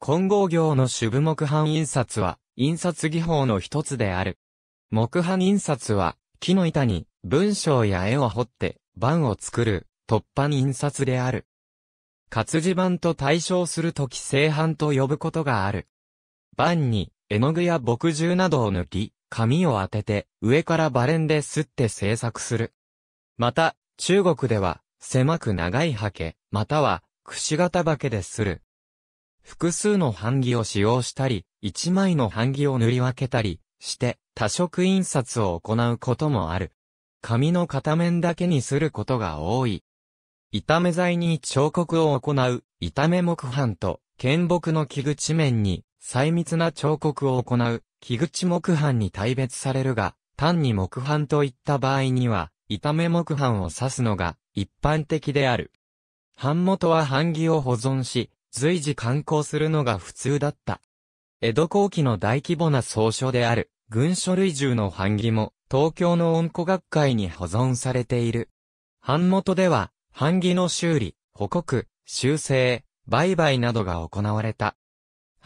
混合業の主部木版印刷は、印刷技法の一つである。木版印刷は、木の板に文章や絵を彫って、版を作る、突版印刷である。活字版と対称するとき正版と呼ぶことがある。版に、絵の具や墨汁などを塗り、紙を当てて、上からバレンで擦って制作する。また、中国では、狭く長い刷毛、または、櫛形刷毛でする。複数の版木を使用したり、一枚の版木を塗り分けたりして、多色印刷を行うこともある。紙の片面だけにすることが多い。炒め材に彫刻を行う、炒め木版と、剣木の木口面に、細密な彫刻を行う、木口木版に大別されるが、単に木版といった場合には、炒め木版を指すのが一般的である。版元は版木を保存し、随時観光するのが普通だった。江戸後期の大規模な草書である、軍書類銃の版木も、東京の音古学会に保存されている。版元では、版木の修理、補国、修正、売買などが行われた。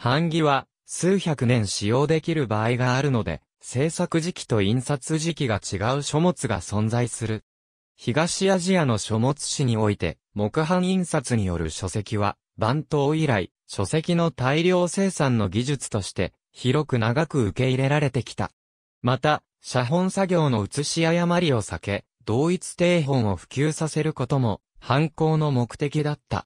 版木は、数百年使用できる場合があるので、制作時期と印刷時期が違う書物が存在する。東アジアの書物史において、木版印刷による書籍は、番頭以来、書籍の大量生産の技術として、広く長く受け入れられてきた。また、写本作業の写し誤りを避け、同一定本を普及させることも、犯行の目的だった。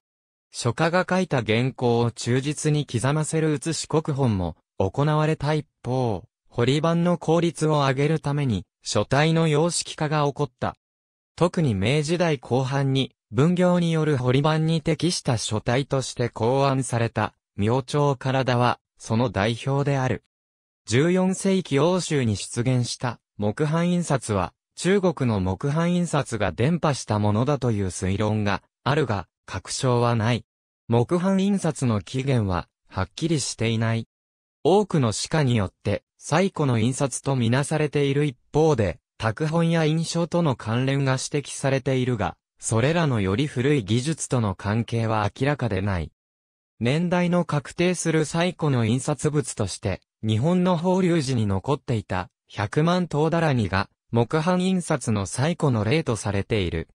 書家が書いた原稿を忠実に刻ませる写し国本も、行われた一方、掘り版の効率を上げるために、書体の様式化が起こった。特に明治代後半に、分業による堀版に適した書体として考案された、明朝体は、その代表である。14世紀欧州に出現した木版印刷は、中国の木版印刷が伝播したものだという推論があるが、確証はない。木版印刷の起源は、はっきりしていない。多くの歯科によって、最古の印刷とみなされている一方で、拓本や印象との関連が指摘されているが、それらのより古い技術との関係は明らかでない。年代の確定する最古の印刷物として、日本の法隆寺に残っていた、百万頭だらにが、木版印刷の最古の例とされている。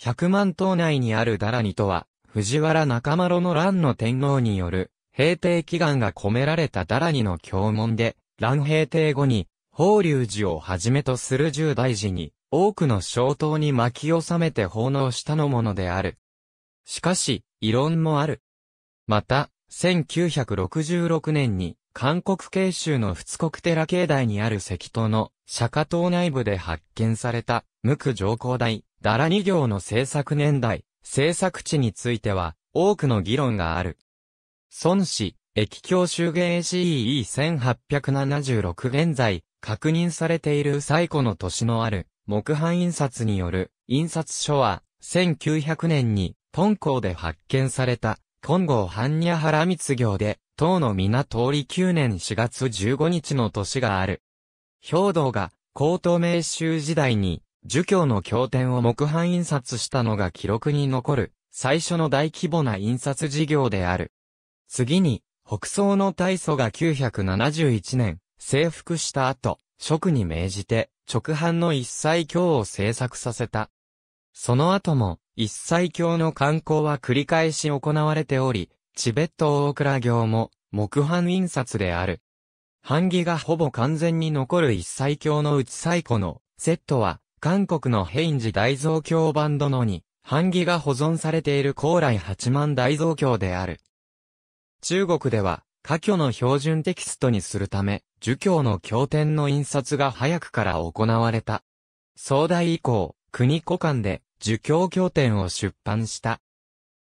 百万頭内にあるだらにとは、藤原中丸の乱の天皇による、平定祈願が込められただらにの教文で、乱平定後に、法隆寺をはじめとする十大寺に、多くの小刀に巻き収めて奉納したのものである。しかし、異論もある。また、1966年に、韓国慶州の仏国寺境内にある石塔の釈迦塔内部で発見された、無垢上皇台、ダラ二行の制作年代、制作地については、多くの議論がある。孫氏、液境辺芸 CE1876 現在、確認されている最古の年のある、木版印刷による印刷書は、1900年に、敦煌で発見された、金剛般若原密行で、唐の皆通り9年4月15日の年がある。兵道が、高等明州時代に、儒教の経典を木版印刷したのが記録に残る、最初の大規模な印刷事業である。次に、北宋の大祖が971年、征服した後、職に命じて、直販の一切経を制作させた。その後も、一切経の観光は繰り返し行われており、チベット大倉行も、木版印刷である。版木がほぼ完全に残る一切経の内最古のセットは、韓国のヘインジ大蔵経版殿に、版木が保存されている高麗八万大蔵経である。中国では、科挙の標準テキストにするため、儒教の経典の印刷が早くから行われた。壮代以降、国古間で儒教経典を出版した。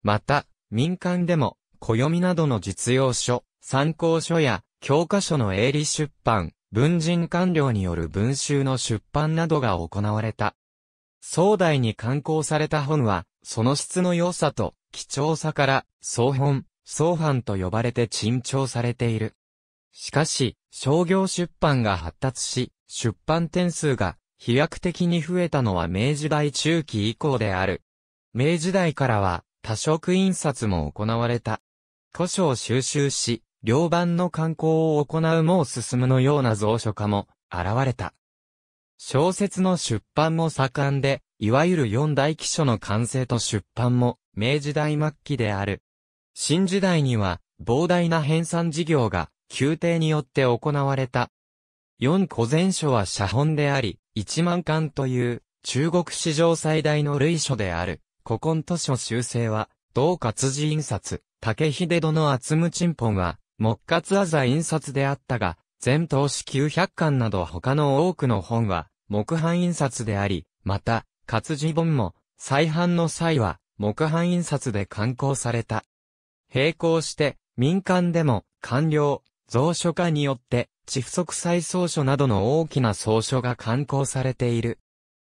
また、民間でも、暦などの実用書、参考書や、教科書の営利出版、文人官僚による文集の出版などが行われた。壮代に刊行された本は、その質の良さと、貴重さから、総本、相反と呼ばれて珍重されている。しかし、商業出版が発達し、出版点数が飛躍的に増えたのは明治大中期以降である。明治代からは多色印刷も行われた。古書を収集し、両版の刊行を行うもう進むのような蔵書家も現れた。小説の出版も盛んで、いわゆる四大記書の完成と出版も明治代末期である。新時代には、膨大な編纂事業が、宮廷によって行われた。四古前書は写本であり、一万巻という、中国史上最大の類書である。古今図書修正は、同活字印刷、竹秀殿厚むちんぽんは、木活あざ印刷であったが、全投資900巻など他の多くの本は、木版印刷であり、また、活字本も、再版の際は、木版印刷で刊行された。並行して、民間でも、官僚、蔵書家によって、地不足再草書などの大きな草書が刊行されている。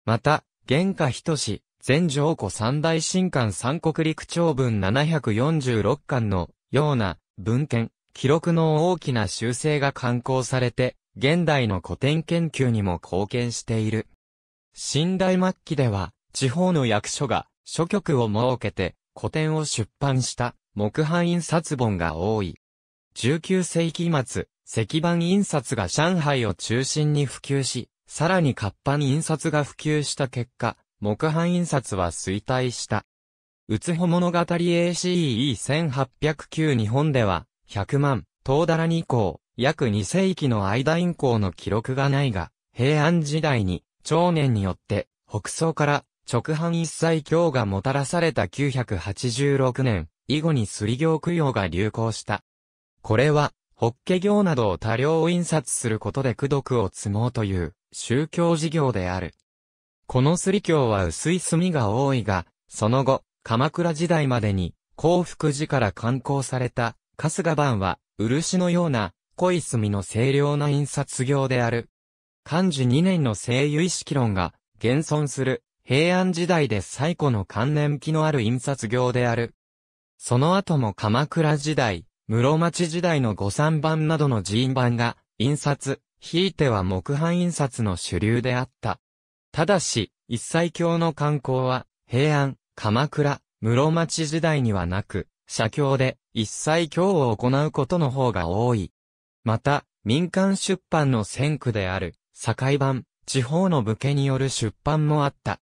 また、原価等し、全上古三大新刊三国陸長文746巻の、ような、文献、記録の大きな修正が刊行されて、現代の古典研究にも貢献している。新代末期では、地方の役所が、書局を設けて、古典を出版した。木版印刷本が多い。19世紀末、石版印刷が上海を中心に普及し、さらに活版印刷が普及した結果、木版印刷は衰退した。うつほ物語 ACE1809 日本では、100万、東だら2項、約2世紀の間以降の記録がないが、平安時代に、長年によって、北宋から直版一切教がもたらされた986年、以後にすり行供養が流行した。これは、ホッケ行などを多量印刷することで功徳を積もうという宗教事業である。このすり行は薄い墨が多いが、その後、鎌倉時代までに、幸福寺から刊行された、春日版は、漆のような、濃い墨の清涼な印刷業である。漢字2年の聖由意識論が、現存する、平安時代で最古の関連気のある印刷業である。その後も鎌倉時代、室町時代の御三番などの寺院版が、印刷、ひいては木版印刷の主流であった。ただし、一切経の観光は、平安、鎌倉、室町時代にはなく、社教で一切経を行うことの方が多い。また、民間出版の先駆である、境版、地方の武家による出版もあった。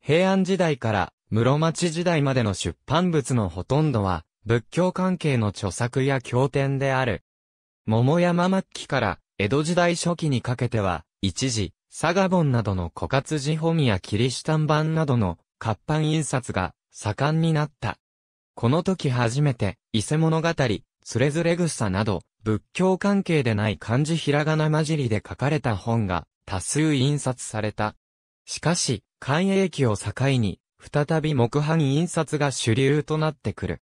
平安時代から室町時代までの出版物のほとんどは、仏教関係の著作や経典である。桃山末期から江戸時代初期にかけては、一時、サガボンなどの枯渇寺本やキリシタン版などの活版印刷が盛んになった。この時初めて、伊勢物語、つれづれ草など、仏教関係でない漢字ひらがな混じりで書かれた本が多数印刷された。しかし、寛永期を境に、再び木版印刷が主流となってくる。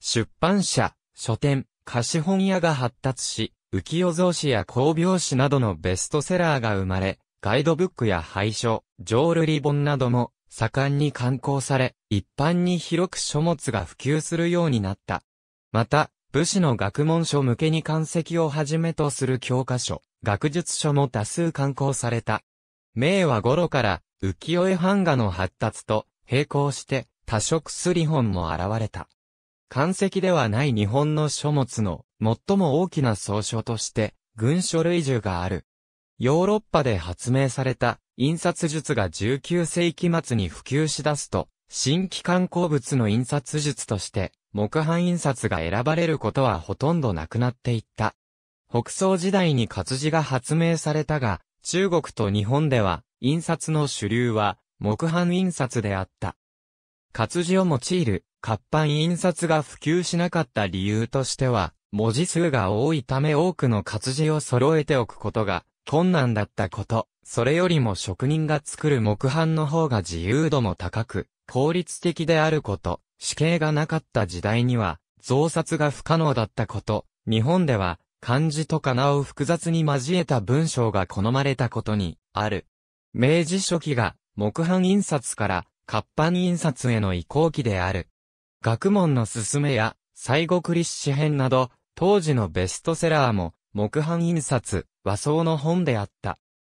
出版社、書店、貸本屋が発達し、浮世造紙や工業紙などのベストセラーが生まれ、ガイドブックや廃書、浄瑠璃本なども盛んに刊行され、一般に広く書物が普及するようになった。また、武士の学問書向けに漢籍をはじめとする教科書、学術書も多数刊行された。明和頃から浮世絵版画の発達と、並行して多色すり本も現れた。漢石ではない日本の書物の最も大きな草書として軍書類獣がある。ヨーロッパで発明された印刷術が19世紀末に普及しだすと、新規観光物の印刷術として木版印刷が選ばれることはほとんどなくなっていった。北宋時代に活字が発明されたが、中国と日本では印刷の主流は木版印刷であった。活字を用いる活版印刷が普及しなかった理由としては、文字数が多いため多くの活字を揃えておくことが困難だったこと、それよりも職人が作る木版の方が自由度も高く、効率的であること、死刑がなかった時代には、増刷が不可能だったこと、日本では、漢字とか名を複雑に交えた文章が好まれたことに、ある。明治初期が木版印刷から活版印刷への移行期である。学問のすすめや、西国立史編など、当時のベストセラーも、木版印刷、和装の本であった。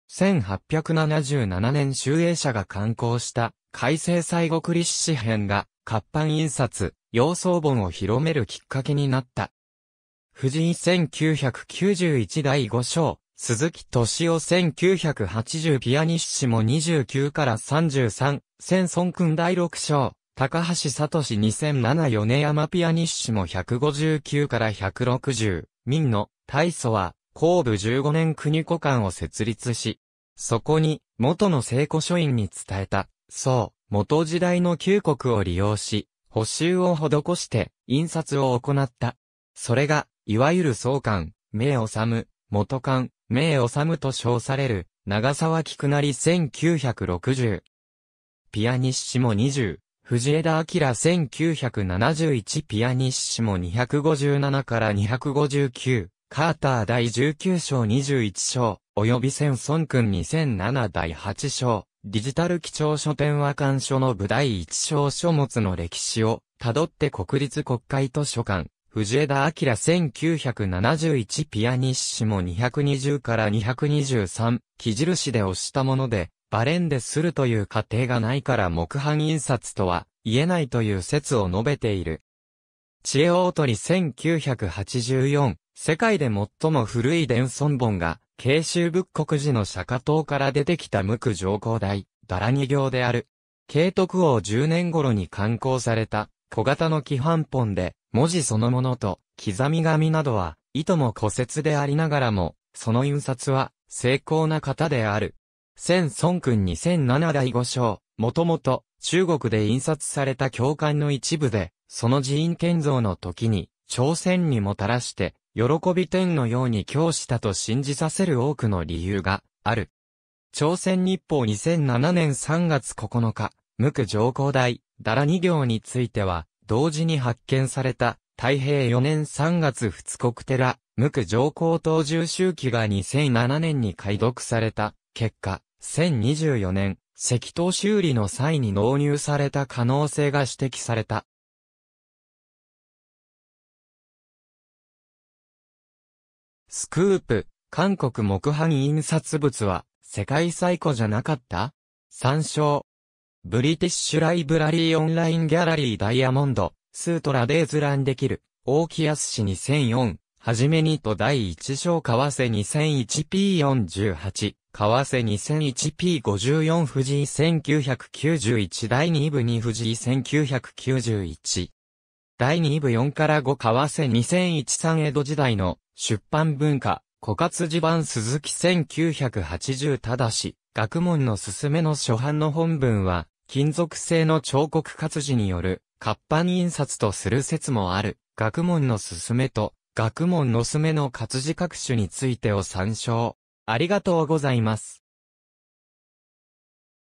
1877年集英社が刊行した、改正西国立史編が、活版印刷、洋装本を広めるきっかけになった。藤井1991第5章、鈴木敏夫1980ピアニッシモ29から33、千孫君第6章、高橋聡2007米山ピアニッシモ159から160、民の、大祖は、後部15年国古館を設立し、そこに、元の聖子書院に伝えた、そう、元時代の旧国を利用し、補修を施して、印刷を行った。それが、いわゆる創刊、名治、元刊、名治と称される、長沢菊成1960。ピアニッシモ20、藤枝明1971ピアニッシモ257から259、カーター第19章21章、及び千孫君2007第8章、ディジタル基調書店和館書の部第1章書物の歴史を、たどって国立国会図書館、藤枝明1971ピアニッシモ220から223、木印で押したもので、バレンでするという過程がないから木版印刷とは言えないという説を述べている。知恵大鳥1984、世界で最も古い伝尊本が、慶州仏国寺の釈迦島から出てきた無垢上皇大、だら二行である。慶徳王10年頃に刊行された、小型の規範本で、文字そのものと、刻み紙などは、いとも骨折でありながらも、その印刷は、成功な方である。千孫君2007第5章、もともと、中国で印刷された教官の一部で、その寺院建造の時に、朝鮮にもたらして、喜び天のように教したと信じさせる多くの理由がある。朝鮮日報2007年3月9日、無垢上皇大、だら2行については、同時に発見された、太平4年3月二国寺、無垢上皇登重周期が2007年に解読された、結果、1024年、石灯修理の際に納入された可能性が指摘された。スクープ、韓国木版印刷物は、世界最古じゃなかった参照。ブリティッシュライブラリーオンラインギャラリーダイヤモンド、スートラデズランできる、大木康氏2004、はじめにと第1章為替 2001P48、為替 2001P54 藤井1991第2部2藤井1991第2部4から5為替2013江戸時代の出版文化、枯渇地盤鈴木1980ただし、学問のすすめの初版の本文は、金属製の彫刻活字による活版印刷とする説もある、学問のすすめと、学問のすめの活字各種についてを参照。ありがとうございます。